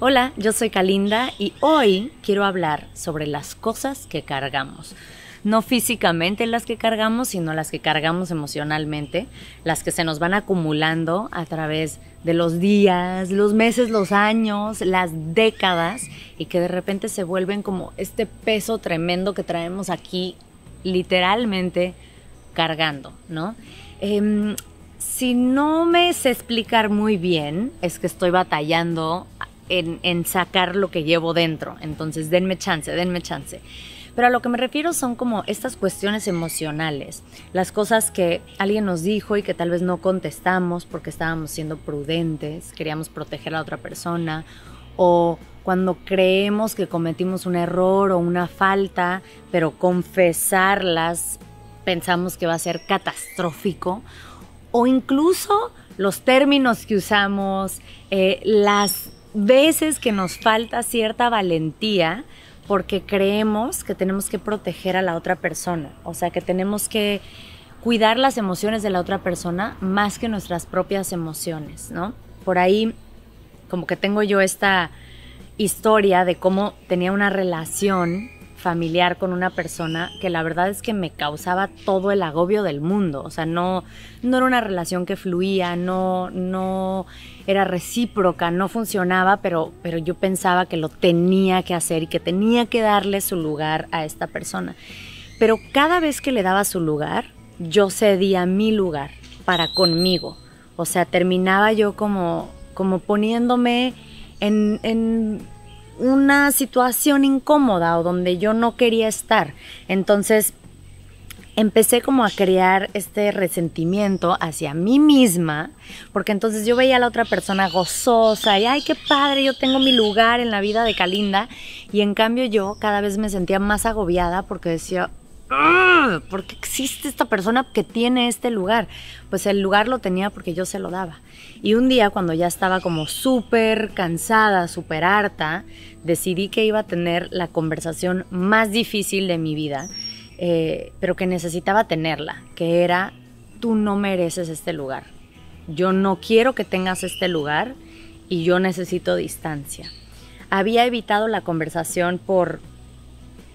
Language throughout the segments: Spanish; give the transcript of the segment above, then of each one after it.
Hola, yo soy Kalinda y hoy quiero hablar sobre las cosas que cargamos. No físicamente las que cargamos, sino las que cargamos emocionalmente, las que se nos van acumulando a través de los días, los meses, los años, las décadas y que de repente se vuelven como este peso tremendo que traemos aquí literalmente cargando, ¿no? Em, si no me sé explicar muy bien, es que estoy batallando en, sacar lo que llevo dentro. Entonces, denme chance, denme chance. Pero a lo que me refiero son como estas cuestiones emocionales, las cosas que alguien nos dijo y que tal vez no contestamos porque estábamos siendo prudentes, queríamos proteger a otra persona, o cuando creemos que cometimos un error o una falta, pero confesarlas pensamos que va a ser catastrófico, o incluso los términos que usamos, eh, las veces que nos falta cierta valentía porque creemos que tenemos que proteger a la otra persona, o sea, que tenemos que cuidar las emociones de la otra persona más que nuestras propias emociones, ¿no? Por ahí, como que tengo yo esta historia de cómo tenía una relación familiar con una persona que la verdad es que me causaba todo el agobio del mundo. O sea, no, no era una relación que fluía, no, no era recíproca, no funcionaba, pero, pero yo pensaba que lo tenía que hacer y que tenía que darle su lugar a esta persona. Pero cada vez que le daba su lugar, yo cedía mi lugar para conmigo. O sea, terminaba yo como, como poniéndome en, en una situación incómoda o donde yo no quería estar. Entonces empecé como a crear este resentimiento hacia mí misma, porque entonces yo veía a la otra persona gozosa y, ay, qué padre, yo tengo mi lugar en la vida de Calinda, y en cambio yo cada vez me sentía más agobiada porque decía, ¡Ah! ¿por qué existe esta persona que tiene este lugar? Pues el lugar lo tenía porque yo se lo daba. Y un día cuando ya estaba como súper cansada, súper harta, decidí que iba a tener la conversación más difícil de mi vida, eh, pero que necesitaba tenerla, que era, tú no mereces este lugar. Yo no quiero que tengas este lugar y yo necesito distancia. Había evitado la conversación por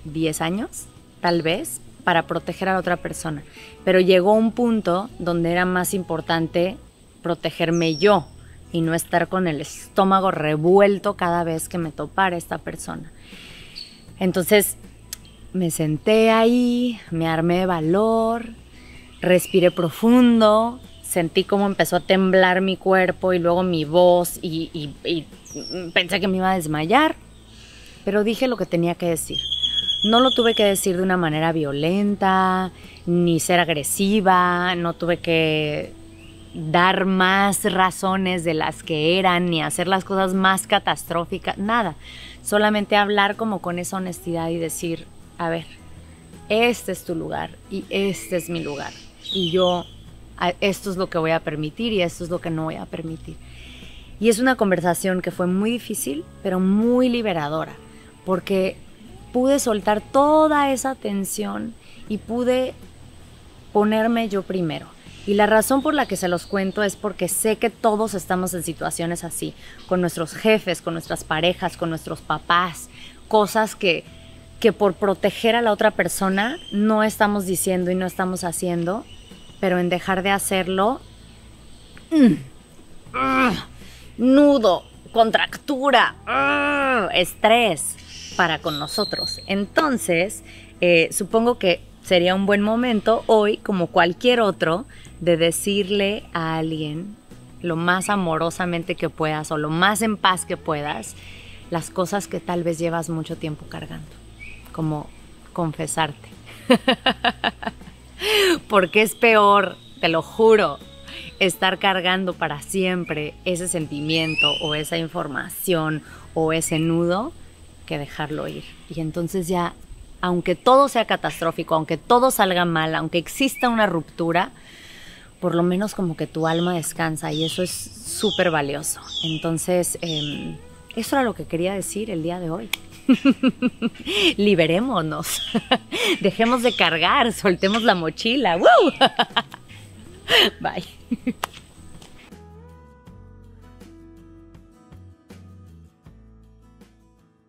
10 años, tal vez, para proteger a otra persona. Pero llegó un punto donde era más importante protegerme yo y no estar con el estómago revuelto cada vez que me topara esta persona. Entonces me senté ahí, me armé de valor, respiré profundo, sentí cómo empezó a temblar mi cuerpo y luego mi voz y pensé que me iba a desmayar, pero dije lo que tenía que decir. No lo tuve que decir de una manera violenta, ni ser agresiva, no tuve que dar más razones de las que eran, ni hacer las cosas más catastróficas, nada. Solamente hablar como con esa honestidad y decir, a ver, este es tu lugar y este es mi lugar. Y yo, esto es lo que voy a permitir y esto es lo que no voy a permitir. Y es una conversación que fue muy difícil, pero muy liberadora, porque pude soltar toda esa tensión y pude ponerme yo primero. Y la razón por la que se los cuento es porque sé que todos estamos en situaciones así, con nuestros jefes, con nuestras parejas, con nuestros papás, cosas que, por proteger a la otra persona no estamos diciendo y no estamos haciendo, pero en dejar de hacerlo, mm, mm, nudo, contractura, mm, estrés para con nosotros. Entonces, eh, supongo que sería un buen momento hoy, como cualquier otro, de decirle a alguien lo más amorosamente que puedas o lo más en paz que puedas las cosas que tal vez llevas mucho tiempo cargando, como confesarte. Porque es peor, te lo juro, estar cargando para siempre ese sentimiento o esa información o ese nudo que dejarlo ir. Y entonces ya, aunque todo sea catastrófico, aunque todo salga mal, aunque exista una ruptura, por lo menos como que tu alma descansa y eso es súper valioso. Entonces, em, eso era lo que quería decir el día de hoy. Liberémonos, dejemos de cargar, soltemos la mochila. Bye.